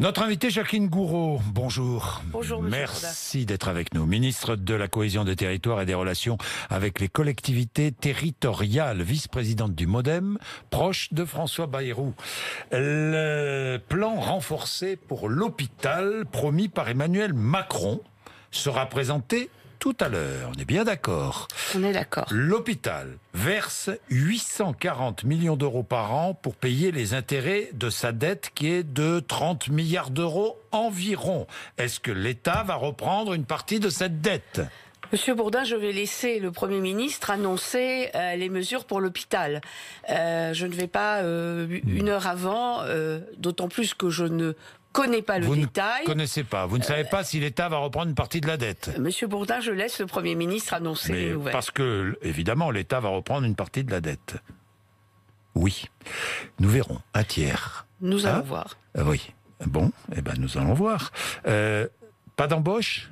Notre invité Jacqueline Gouraud, bonjour. Bonjour. Merci d'être avec nous. Ministre de la Cohésion des Territoires et des Relations avec les collectivités territoriales, vice-présidente du MoDem, proche de François Bayrou. Le plan renforcé pour l'hôpital promis par Emmanuel Macron sera présenté tout à l'heure. On est bien d'accord. On est d'accord. L'hôpital verse 840 millions d'euros par an pour payer les intérêts de sa dette qui est de 30 milliards d'euros environ. Est-ce que l'État va reprendre une partie de cette dette Monsieur Bourdin, je vais laisser le Premier ministre annoncer euh, les mesures pour l'hôpital. Euh, je ne vais pas euh, une heure avant, d'autant plus que je ne pas le vous ne connaissez pas. Vous ne savez pas si l'État va reprendre une partie de la dette. Euh, Monsieur Bourdin, je laisse le Premier ministre annoncer Parce que, évidemment, l'État va reprendre une partie de la dette. Oui. Nous verrons. Un tiers. Nous allons ah voir. Oui. Bon, eh ben nous allons voir. Euh, pas d'embauche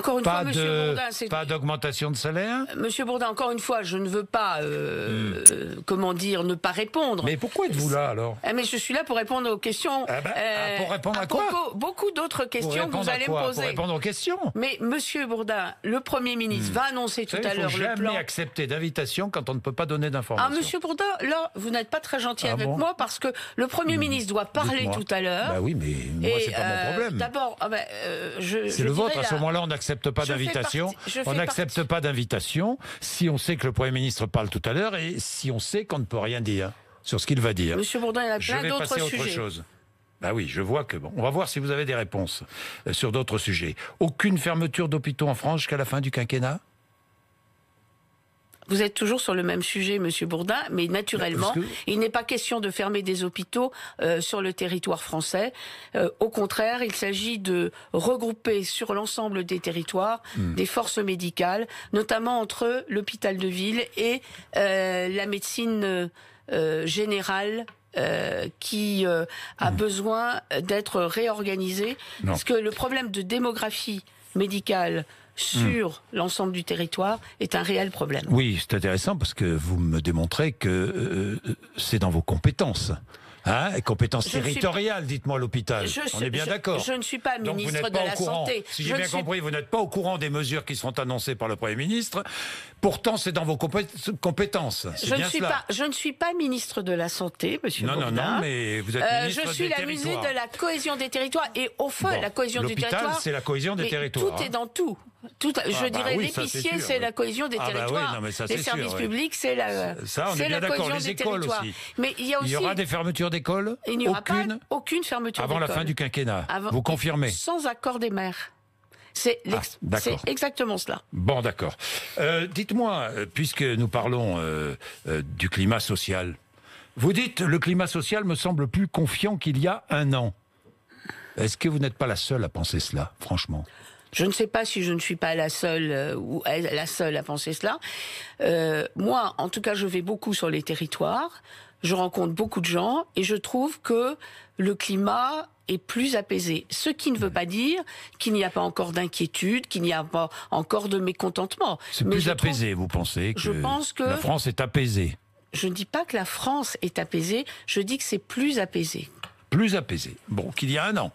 pas Bourdin, pas d'augmentation de salaire. Monsieur Bourdin, encore une fois, je ne veux pas, euh, hmm. comment dire, ne pas répondre. Mais pourquoi êtes-vous là alors ah, Mais je suis là pour répondre aux questions. Ah bah, ah, euh, pour répondre à, quoi Beaucoup d'autres questions que vous allez me poser. Pour répondre aux questions. Mais Monsieur Bourdin, le Premier ministre hmm. va annoncer tout à l'heure le plan. ne jamais accepter d'invitation quand on ne peut pas donner d'informations. Ah Monsieur Bourdin, là, vous n'êtes pas très gentil avec moi parce que le Premier hmm. ministre doit parler tout à l'heure. Bah oui, mais moi c'est pas mon euh, problème. D'abord, bah, je. C'est le vôtre. À ce moment-là, on accepte pas d'invitation. On n'accepte pas d'invitation si on sait que le Premier ministre parle tout à l'heure et si on sait qu'on ne peut rien dire sur ce qu'il va dire. Monsieur Bourdin, il a plein d'autres Autre chose. Bah oui, je vois que On va voir si vous avez des réponses euh, sur d'autres sujets. Aucune fermeture d'hôpitaux en France jusqu'à la fin du quinquennat vous êtes toujours sur le même sujet, Monsieur Bourdin, mais naturellement, il n'est pas question de fermer des hôpitaux euh, sur le territoire français. Euh, au contraire, il s'agit de regrouper sur l'ensemble des territoires hmm. des forces médicales, notamment entre l'hôpital de ville et euh, la médecine générale qui a hmm. besoin d'être réorganisée. Parce que le problème de démographie médicale sur hmm. l'ensemble du territoire est un réel problème. Oui, c'est intéressant parce que vous me démontrez que euh, euh, c'est dans vos compétences. Hein, compétences territoriales, dites-moi l'hôpital. On est bien d'accord. Je ne suis pas ministre de la Santé. Si j'ai bien compris, vous n'êtes pas au courant des mesures qui seront annoncées par le Premier ministre. Pourtant, c'est dans vos compétences. Je ne, suis pas, je ne suis pas ministre de la Santé, monsieur. Non, non, non, mais vous êtes des euh, Territoires. Je suis la ministre de la cohésion des territoires. Et au fond, la cohésion du territoire. c'est la cohésion des territoires. Tout hein. est dans tout. Tout, je ah, bah dirais, l'épicier, c'est la cohésion des ah, bah territoires. les services publics, c'est la, ça, on est bien la cohésion des territoires. Mais il y a aussi. Il y aura des fermetures il n'y aura aucune, aucune fermeture Avant la fin du quinquennat. vous confirmez Sans accord des maires. C'est ah, exactement cela. Bon, d'accord. Euh, dites-moi, euh, puisque nous parlons euh, du climat social, vous dites le climat social me semble plus confiant qu'il y a un an. Est-ce que vous n'êtes pas la seule à penser cela, franchement je ne sais pas si je ne suis pas la seule euh, ou la seule à penser cela. Euh, moi, en tout cas, je vais beaucoup sur les territoires. Je rencontre beaucoup de gens et je trouve que le climat est plus apaisé. Ce qui ne veut pas dire qu'il n'y a pas encore d'inquiétude, qu'il n'y a pas encore de mécontentement. C'est plus apaisé, vous pensez Je pense que la France est apaisée. Je ne dis pas que la France est apaisée, je dis que c'est plus apaisé. Plus apaisé. Bon, qu'il y a un an.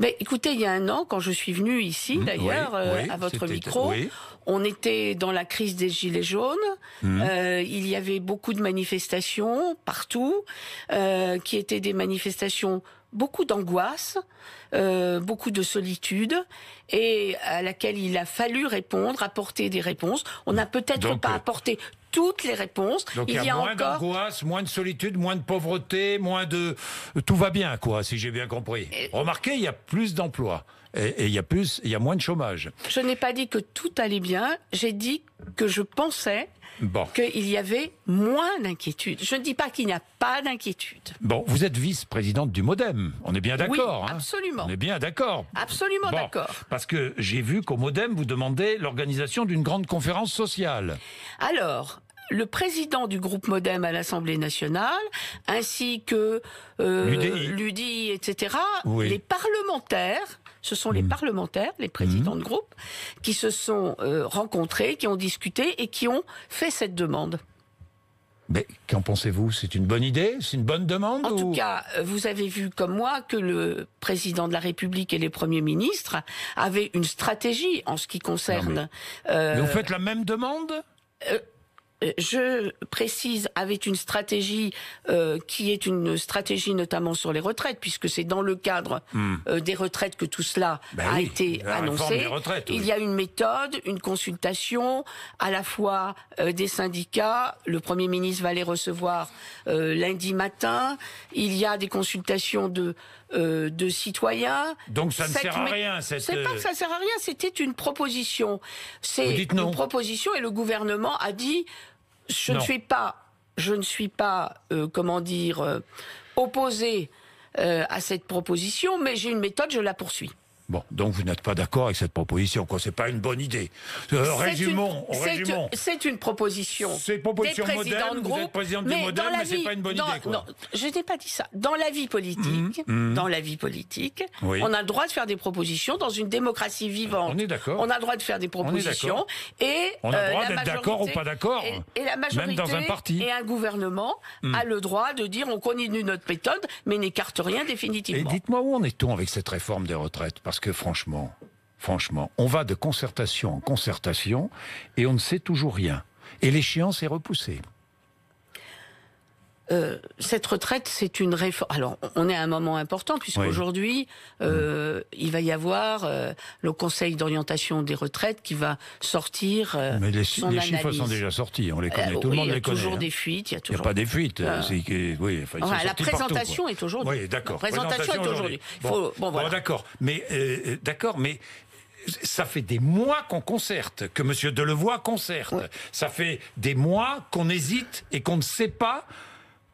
Mais écoutez, il y a un an, quand je suis venue ici, mmh, d'ailleurs, euh, à votre micro, on était dans la crise des gilets jaunes. Mmh. Euh, il y avait beaucoup de manifestations partout, euh, qui étaient des manifestations beaucoup d'angoisse, beaucoup de solitude, et à laquelle il a fallu répondre, apporter des réponses. On n'a mmh. peut-être pas apporté toutes les réponses. il y a, moins d'angoisse, moins de solitude, moins de pauvreté, moins de... Tout va bien, quoi, si j'ai bien compris. Remarquez, il y a plus d'emplois et il y a plus, il y a moins de chômage. Je n'ai pas dit que tout allait bien. J'ai dit que je pensais bon. qu'il y avait moins d'inquiétude. Je ne dis pas qu'il n'y a pas d'inquiétude. Bon, vous êtes vice-présidente du MoDem. On est bien d'accord. Oui, hein. absolument. on est bien d'accord. Absolument d'accord. Parce que j'ai vu qu'au MoDem, vous demandez l'organisation d'une grande conférence sociale. Alors, le président du groupe Modem à l'Assemblée nationale, ainsi que euh, l'UDI, etc., les parlementaires ce sont les mmh. parlementaires, les présidents mmh. de groupe, qui se sont euh, rencontrés, qui ont discuté et qui ont fait cette demande. Mais qu'en pensez-vous C'est une bonne idée C'est une bonne demande En tout cas, euh, vous avez vu comme moi que le président de la République et les premiers ministres avaient une stratégie en ce qui concerne. Mais... Euh, vous faites la même demande je précise, avec une stratégie euh, qui est une stratégie notamment sur les retraites, puisque c'est dans le cadre hmm. euh, des retraites que tout cela ben a été annoncé. Il y a une méthode, une consultation, à la fois euh, des syndicats, le Premier ministre va les recevoir lundi matin, il y a des consultations de, de citoyens. Donc ça ne sert à rien. Cette... C'est pas que ça sert à rien, c'était une proposition. C'est une proposition et le gouvernement a dit je ne suis pas, je ne suis pas, euh, comment dire, euh, opposé euh, à cette proposition, mais j'ai une méthode, je la poursuis. Bon, donc vous n'êtes pas d'accord avec cette proposition, quoi. C'est pas une bonne idée. Euh, résumons, résumons. C'est une proposition. C'est une proposition mais du modèle, pas une bonne idée, quoi. Non, je n'ai pas dit ça. Dans la vie politique, mmh, mmh. dans la vie politique, on a le droit de faire des propositions dans une démocratie vivante. On est d'accord. On a le droit de faire des propositions on et a le euh, droit d'être d'accord ou pas d'accord. Et, la majorité même dans un parti. et un gouvernement mmh. a le droit de dire on continue notre méthode, mais n'écarte rien définitivement. Et dites-moi où en est-on avec cette réforme des retraites Parce parce que franchement, franchement, on va de concertation en concertation et on ne sait toujours rien. Et l'échéance est repoussée. Euh, cette retraite, c'est une réforme. Alors, on est à un moment important puisqu'aujourd'hui, mhm. euh, il va y avoir euh, le Conseil d'orientation des retraites qui va sortir. Mais les, les chiffres sont déjà sortis, on les connaît, tout le monde les connaît. Hein. Il y a toujours des fuites. Il n'y a, pas des fuites. Oui, enfin, la présentation est aujourd'hui. Oui, d'accord. La présentation, est aujourd'hui. d'accord. Mais, d'accord, mais ça fait des mois qu'on concerte, que M. Delevoye concerte. Ça fait des mois qu'on hésite et qu'on ne sait pas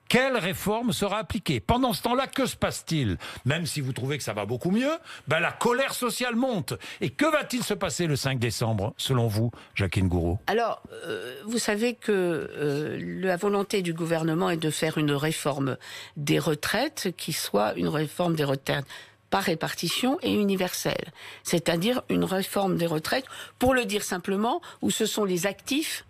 quelle réforme sera appliquée. Pendant ce temps-là, que se passe-t-il Même si vous trouvez que ça va beaucoup mieux, ben, la colère sociale monte. Et que va-t-il se passer le 5 décembre, selon vous, Jacqueline Gouraud Alors, euh, vous savez que euh, la volonté du gouvernement est de faire une réforme des retraites qui soit une réforme des retraites par répartition et universelle, c'est-à-dire une réforme des retraites, pour le dire simplement, où ce sont les actifs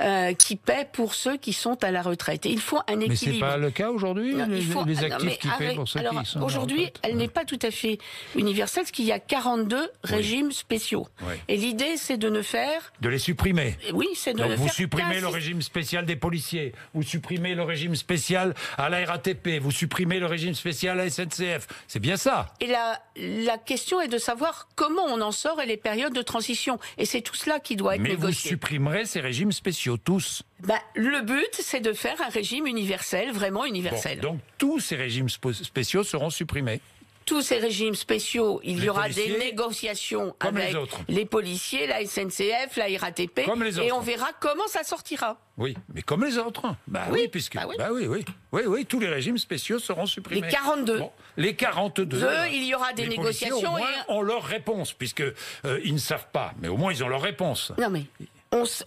euh, qui paient pour ceux qui sont à la retraite. Et il faut un équilibre. Mais c'est pas le cas aujourd'hui. Les, faut... les, ah actifs qui paient pour ceux qui sont aujourd'hui, elle n'est pas tout à fait universelle, parce qu'il y a 42 régimes spéciaux. Et l'idée, c'est de ne faire de les supprimer. Oui, c'est de. Donc ne vous supprimez le régime spécial des policiers, vous supprimez le régime spécial à la RATP, vous supprimez le régime spécial à SNCF. C'est bien ça. Et la la question est de savoir comment on en sort et les périodes de transition. Et c'est tout cela qui doit être négocié. Mais vous supprimerez ces régimes spéciaux tous bah, Le but, c'est de faire un régime universel, vraiment universel. donc tous ces régimes spéciaux seront supprimés tous ces régimes spéciaux, il y aura des négociations avec les, policiers, la SNCF, la RATP, et on verra comment ça sortira. Oui, mais comme les autres. Bah oui, puisque bah, bah oui. oui, oui, oui, tous les régimes spéciaux seront supprimés. Les 42. les 42. il y aura des les négociations. au moins, ont leur réponse, puisque euh, ils ne savent pas, mais au moins ils ont leur réponse. Non mais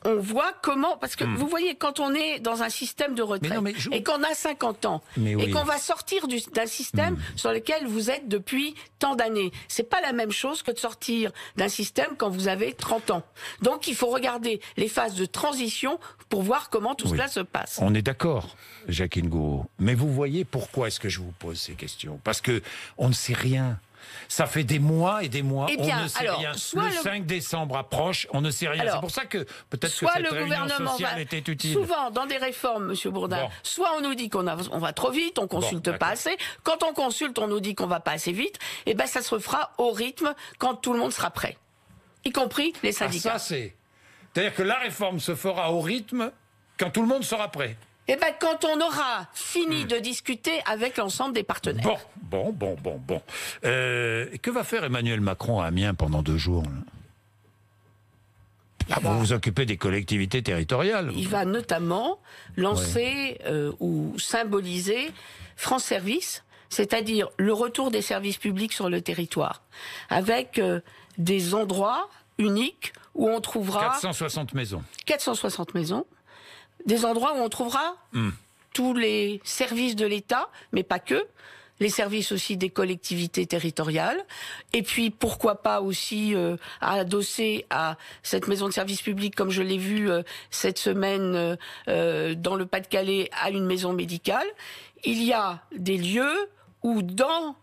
on, voit comment, parce que hmm. vous voyez, quand on est dans un système de retraite et qu'on a 50 ans et qu'on va sortir d'un système hmm. sur lequel vous êtes depuis tant d'années, c'est pas la même chose que de sortir d'un système quand vous avez 30 ans. Donc il faut regarder les phases de transition pour voir comment tout cela se passe. On est d'accord, Jacqueline Gouraud. Mais vous voyez pourquoi est-ce que je vous pose ces questions Parce que on ne sait rien ça fait des mois et des mois. Eh on ne sait rien. le, le, 5 décembre approche, on ne sait rien. C'est pour ça que peut-être que cette le réunion était utile. Souvent, dans des réformes, Monsieur Bourdin, soit on nous dit qu'on va trop vite, on consulte pas assez. Quand on consulte, on nous dit qu'on va pas assez vite. Et eh ben, ça se fera au rythme quand tout le monde sera prêt, y compris les ah, syndicats. ça c'est. C'est-à-dire que la réforme se fera au rythme quand tout le monde sera prêt. Eh bien, quand on aura fini hmm. de discuter avec l'ensemble des partenaires. Bon, bon, bon, bon, bon. Euh, que va faire Emmanuel Macron à Amiens pendant deux jours ah, vous bah. vous occupez des collectivités territoriales. Il va notamment lancer euh, ou symboliser France Service, c'est-à-dire le retour des services publics sur le territoire, avec euh, des endroits uniques où on trouvera 460 maisons. 460 maisons des endroits où on trouvera hmm. tous les services de l'État, mais pas que, les services aussi des collectivités territoriales, et puis pourquoi pas aussi adossé euh, adosser à cette maison de service public, comme je l'ai vu euh, cette semaine euh, dans le Pas-de-Calais, à une maison médicale. Il y a des lieux où dans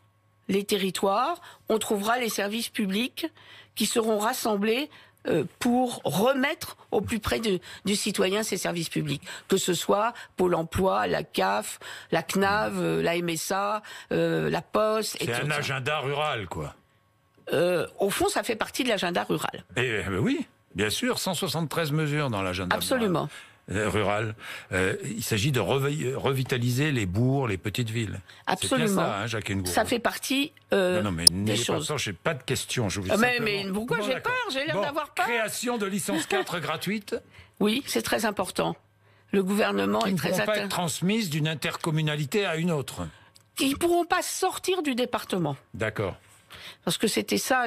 les territoires, on trouvera les services publics qui seront rassemblés euh, pour remettre au plus près du citoyen ses services publics, que ce soit Pôle Emploi, la CAF, la CNAV, euh, la MSA, euh, la Poste. C'est un agenda rural, quoi. au fond, ça fait partie de l'agenda rural. Eh ben oui, bien sûr, 173 mesures dans l'agenda. rural. – Absolument. Euh, rural, euh, il s'agit de euh, revitaliser les bourgs, les petites villes. Absolument. Bien ça, hein, ça fait partie euh, non, mais des Pas j'ai pas de questions. Je ah, pourquoi j'ai peur J'ai l'air d'avoir peur. Création de licence 4 gratuite. Oui, c'est très important. Le gouvernement est très pas être transmise d'une intercommunalité à une autre. Ils ne pourront pas sortir du département. D'accord. Parce que c'était ça,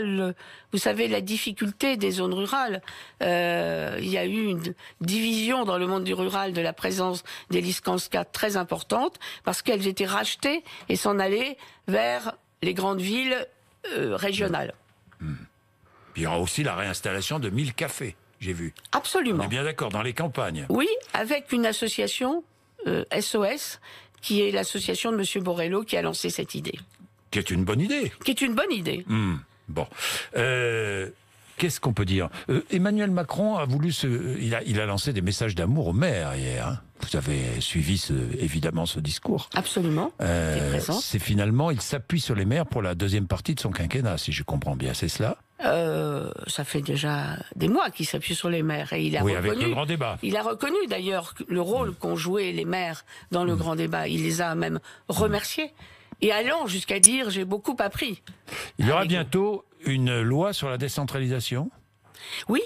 vous savez, la difficulté des zones rurales. Euh, il y a eu une division dans le monde du rural de la présence des Liskanska très importante, parce qu'elles étaient rachetées et s'en allaient vers les grandes villes euh, régionales. Mmh. Mmh. il y aura aussi la réinstallation de 1000 cafés, j'ai vu. Absolument. On est bien d'accord, dans les campagnes. Oui, avec une association SOS, euh, qui est l'association de M. Borello qui a lancé cette idée. Qui est une bonne idée. Qui est une bonne idée. Hmm, bon. Euh, qu'est-ce qu'on peut dire euh, Emmanuel Macron a voulu euh, il a, lancé des messages d'amour aux maires, hier. Hein. Vous avez suivi évidemment ce discours. Absolument. Euh, c'est finalement, il s'appuie sur les maires pour la deuxième partie de son quinquennat, si je comprends bien. C'est cela ça fait déjà des mois qu'il s'appuie sur les maires et il a oui, reconnu. Avec le grand débat. Il a reconnu d'ailleurs le rôle hmm. qu'ont joué les maires dans le hmm. grand débat. Il les a même remerciés et allant jusqu'à dire j'ai beaucoup appris. Il y aura ah, bientôt une loi sur la décentralisation Oui,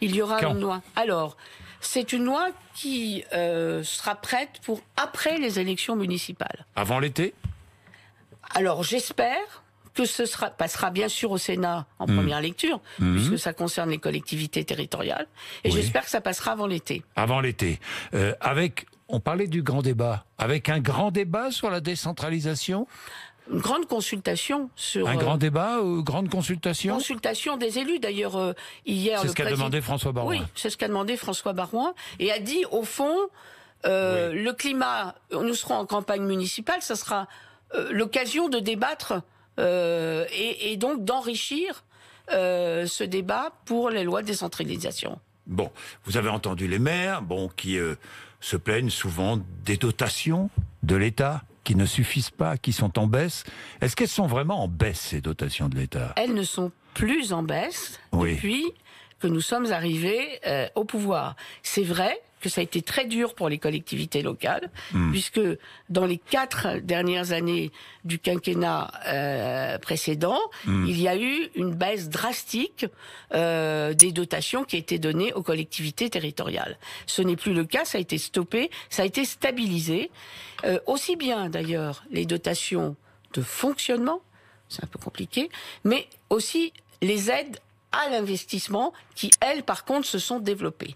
il y aura une loi. Alors, c'est une loi qui euh, sera prête pour après les élections municipales. Avant l'été Alors, j'espère que ce sera, passera bien sûr au Sénat en hmm. première lecture, hmm. puisque ça concerne les collectivités territoriales, et j'espère que ça passera avant l'été. Avant l'été. Euh, avec on parlait du grand débat, avec un grand débat sur la décentralisation une grande consultation sur un grand euh, débat ou grande consultation consultation des élus d'ailleurs euh, hier c'est ce qu'a demandé François Barouin oui c'est ce qu'a demandé François Barouin et a dit au fond euh, le climat nous serons en campagne municipale ça sera l'occasion de débattre et, donc d'enrichir ce débat pour les lois de décentralisation bon vous avez entendu les maires bon qui se plaignent souvent des dotations de l'État qui ne suffisent pas, qui sont en baisse. Est-ce qu'elles sont vraiment en baisse, ces dotations de l'État Elles ne sont plus en baisse oui. depuis que nous sommes arrivés euh, au pouvoir. C'est vrai que ça a été très dur pour les collectivités locales, hmm. puisque dans les quatre dernières années du quinquennat euh, précédent, hmm. il y a eu une baisse drastique euh, des dotations qui étaient données aux collectivités territoriales. Ce n'est plus le cas, ça a été stoppé, ça a été stabilisé, aussi bien d'ailleurs les dotations de fonctionnement, c'est un peu compliqué, mais aussi les aides à l'investissement qui, elles, par contre, se sont développées.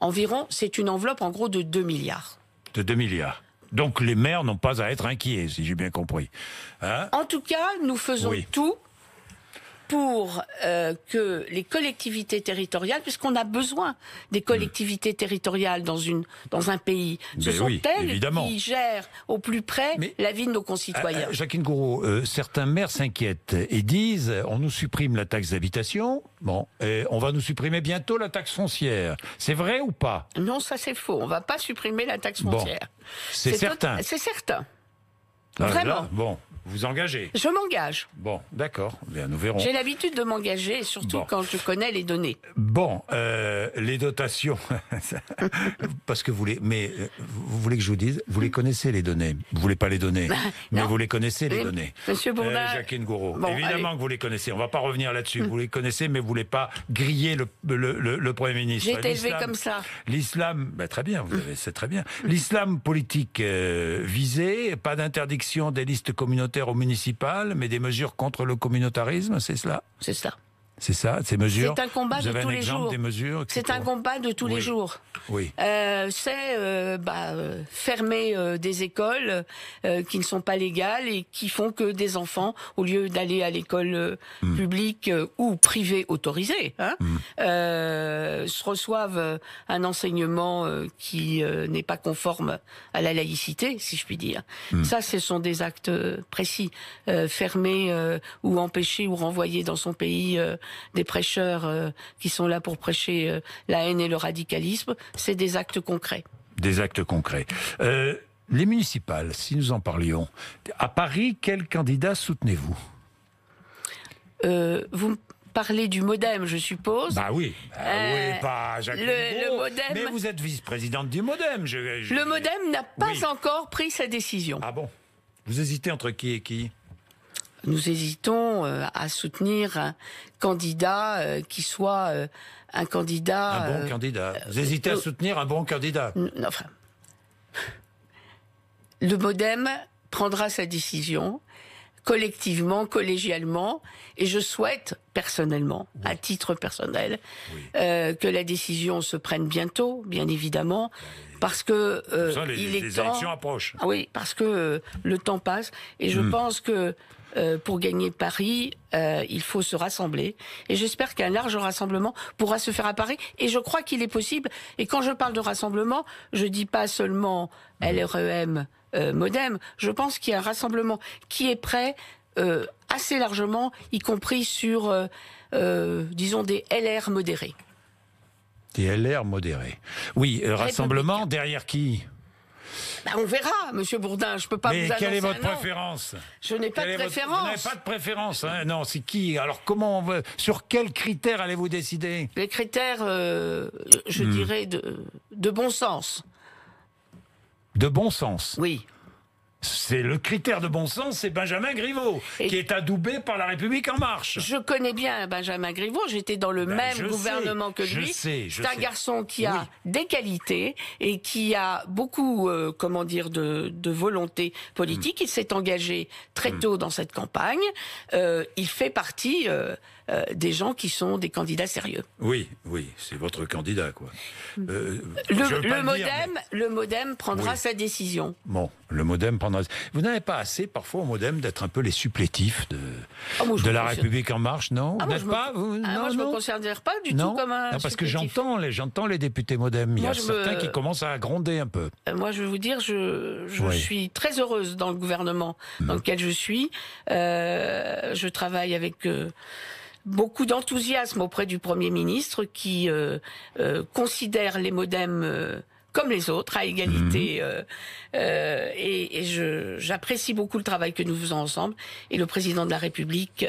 Environ, c'est une enveloppe en gros de 2 milliards. De 2 milliards. Donc les maires n'ont pas à être inquiets, si j'ai bien compris. Hein en tout cas, nous faisons tout pour euh, que les collectivités territoriales, puisqu'on a besoin des collectivités territoriales dans une dans un pays, ce ben sont elles qui gèrent au plus près la vie de nos concitoyens. Ah, ah, Jacqueline Gouraud, euh, certains maires s'inquiètent et disent on nous supprime la taxe d'habitation, bon, et on va nous supprimer bientôt la taxe foncière. C'est vrai ou pas Non, ça c'est faux. On ne va pas supprimer la taxe foncière. c'est certain. C'est certain. Ah Vraiment. bon, vous engagez Je m'engage. Bon, d'accord. Bien, nous verrons. J'ai l'habitude de m'engager, surtout quand je connais les données. Bon, euh, les dotations, parce que vous les, mais euh, vous voulez que je vous dise, vous les connaissez les données. Vous voulez pas les donner, bah, mais vous les connaissez les données. Monsieur Bourdin, euh, Jacqueline Gouraud. Évidemment que vous les connaissez. On va pas revenir là-dessus. Mm. Vous les connaissez, mais vous voulez pas griller le, premier ministre. J'ai été élevé comme ça. L'islam, bah, très bien. Vous mm. avez, c'est très bien. L'islam politique visé, pas d'interdiction des listes communautaires communautaire mais des mesures contre le communautarisme, c'est cela C'est cela. C'est ça, ces mesures. C'est un combat de tous les jours. C'est un combat de tous les jours. Oui. Euh, c'est euh, bah, euh, fermer des écoles qui ne sont pas légales et qui font que des enfants, au lieu d'aller à l'école hmm. publique ou privée autorisée, hein, hmm. se reçoivent un enseignement qui n'est pas conforme à la laïcité, si je puis dire. Hmm. Ça, ce sont des actes précis. fermer ou empêcher ou renvoyer dans son pays des prêcheurs euh, qui sont là pour prêcher euh, la haine et le radicalisme, c'est des actes concrets. Des actes concrets. Euh, les municipales, si nous en parlions, à Paris, quel candidat soutenez-vous Vous parlez du modem, je suppose. Bah oui, bah oui pas Jacques. le, Mais vous êtes vice-présidente du modem. Le modem n'a pas encore pris sa décision. Ah bon Vous hésitez entre qui et qui nous hésitons euh, à soutenir un candidat euh, qui soit euh, un candidat. Un bon candidat. Vous hésitez à soutenir un bon candidat. le MoDem prendra sa décision collectivement, collégialement, et je souhaite personnellement, à titre personnel, que la décision se prenne bientôt, bien évidemment, bah, parce que il est Élections approchent. Ah oui, parce que le temps passe, et je hmm. pense que euh, pour gagner Paris, euh, il faut se rassembler. Et j'espère qu'un large rassemblement pourra se faire à Paris. Et je crois qu'il est possible. Et quand je parle de rassemblement, je dis pas seulement LREM, euh, Modem. Je pense qu'il y a un rassemblement qui est prêt assez largement, y compris sur, disons, des LR modérés. Des LR modérés. Oui, rassemblement derrière qui bah, on verra, Monsieur Bourdin. Je peux pas vous annoncer. quelle est votre préférence Je n'ai pas de préférence. — Vous pas de préférence. hein non, c'est qui Alors comment on veut- Sur quels critères allez-vous décider Les critères, euh, je hmm. dirais, de bon sens. De bon sens. Oui. C'est le critère de bon sens, c'est Benjamin Griveaux, qui est adoubé par la République en marche. Je connais bien Benjamin Griveaux, j'étais dans le ben, même gouvernement que lui. c'est un garçon qui a des qualités et qui a beaucoup, euh, comment dire, de, volonté politique. Hmm. Il s'est engagé très hmm. tôt dans cette campagne. Euh, il fait partie. Euh, euh, des gens qui sont des candidats sérieux. Oui, oui, c'est votre candidat, quoi. Euh, le, modem, prendra sa décision. Bon, le modem prendra. Vous n'avez pas assez, parfois, au modem, d'être un peu les supplétifs de, ah, La République En Marche, non ah, pas ah, non, je ne me considère pas du tout comme un. Non, parce que j'entends les, les députés modem. Il y a certains qui commencent à gronder un peu. Euh, moi, je vais vous dire, je, suis très heureuse dans le gouvernement dans mmh. lequel je suis. je travaille avec beaucoup d'enthousiasme auprès du Premier ministre qui euh, euh, considère les modems euh, comme les autres, à égalité. Mhm. et, j'apprécie beaucoup le travail que nous faisons ensemble. Et le président de la République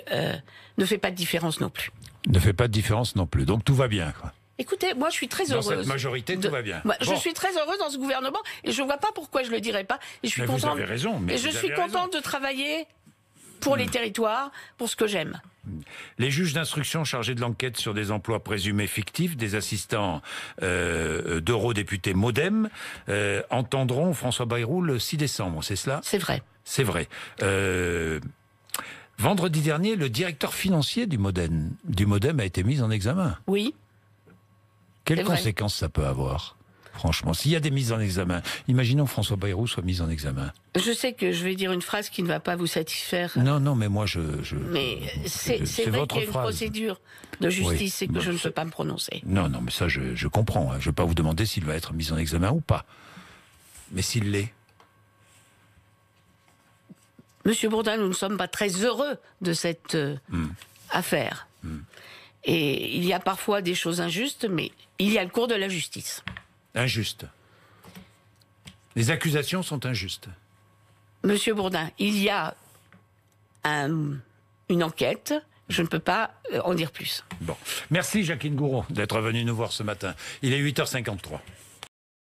ne fait pas de différence non plus. Ne fait pas de différence non plus. Donc tout va bien. Quoi. Écoutez, moi je suis très heureuse. Dans cette majorité, tout va bien. Je suis très heureuse dans ce gouvernement et je ne vois pas pourquoi je ne le dirais pas. Et je suis contente. Vous avez raison. Mais et je suis contente de travailler pour les hmm. territoires, pour ce que j'aime. Hmm. Les juges d'instruction chargés de l'enquête sur des emplois présumés fictifs des assistants euh, d'eurodéputés Modem euh, entendront François Bayrou le 6 décembre, c'est cela C'est vrai. C'est vrai. Euh, vendredi dernier, le directeur financier du Modem, a été mis en examen. Oui. Quelles conséquences ça peut avoir franchement. S'il y a des mises en examen, imaginons François Bayrou soit mis en examen. Je sais que je vais dire une phrase qui ne va pas vous satisfaire. Non, non, mais moi je. mais c'est vrai qu'il une procédure de justice et que je ne peux pas me prononcer. Non, non, mais ça je, comprends. Hein. Je ne vais pas vous demander s'il va être mis en examen ou pas. Mais s'il l'est. Monsieur Bourdin, nous ne sommes pas très heureux de cette euh, hmm. affaire. Hmm. Et il y a parfois des choses injustes, mais il y a le cours de la justice. Injuste. Les accusations sont injustes. Monsieur Bourdin, il y a une enquête. Je ne peux pas euh, en dire plus. Bon. Merci, Jacqueline Gouraud, d'être venue nous voir ce matin. Il est 8h53.